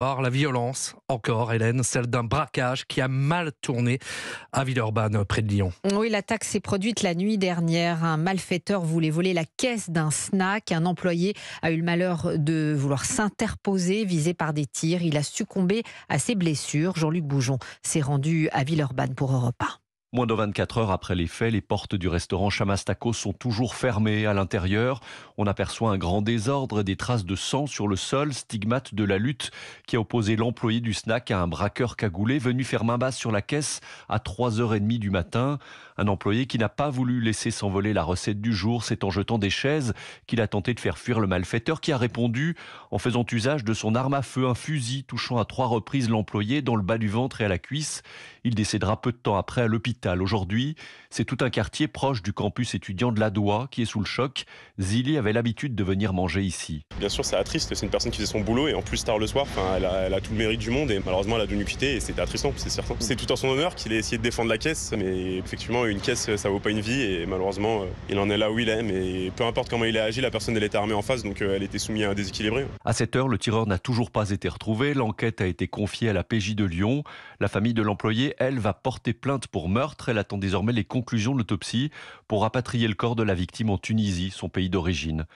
Par la violence, encore Hélène, celle d'un braquage qui a mal tourné à Villeurbanne, près de Lyon. Oui, l'attaque s'est produite la nuit dernière. Un malfaiteur voulait voler la caisse d'un snack. Un employé a eu le malheur de vouloir s'interposer, visé par des tirs. Il a succombé à ses blessures. Jean-Luc Boujon s'est rendu à Villeurbanne pour repas. Moins de 24 heures après les faits, les portes du restaurant Chamastaco sont toujours fermées. À l'intérieur, on aperçoit un grand désordre, des traces de sang sur le sol, stigmate de la lutte qui a opposé l'employé du snack à un braqueur cagoulé venu faire main basse sur la caisse à 3h30 du matin. Un employé qui n'a pas voulu laisser s'envoler la recette du jour, c'est en jetant des chaises qu'il a tenté de faire fuir le malfaiteur qui a répondu en faisant usage de son arme à feu, un fusil touchant à trois reprises l'employé dans le bas du ventre et à la cuisse. Il décédera peu de temps après à l'hôpital Aujourd'hui, c'est tout un quartier proche du campus étudiant de la Doie qui est sous le choc. Zili avait l'habitude de venir manger ici. Bien sûr, c'est attriste. C'est une personne qui faisait son boulot et en plus tard le soir, elle a, elle a, tout le mérite du monde et malheureusement, elle a dû nous quitter et c'était attristant, c'est certain. C'est tout en son honneur qu'il ait essayé de défendre la caisse, mais effectivement, une caisse, ça vaut pas une vie et malheureusement, euh, il en est là où il est. Mais peu importe comment il a agi, la personne, elle était armée en face, donc euh, elle était soumise à un déséquilibré. À cette heure, le tireur n'a toujours pas été retrouvé. L'enquête a été confiée à la PJ de Lyon. La famille de l'employé, elle, va porter plainte pour meurtre. Elle attend désormais les conclusions de l'autopsie pour rapatrier le corps de la victime en Tunisie, son pays d'origine.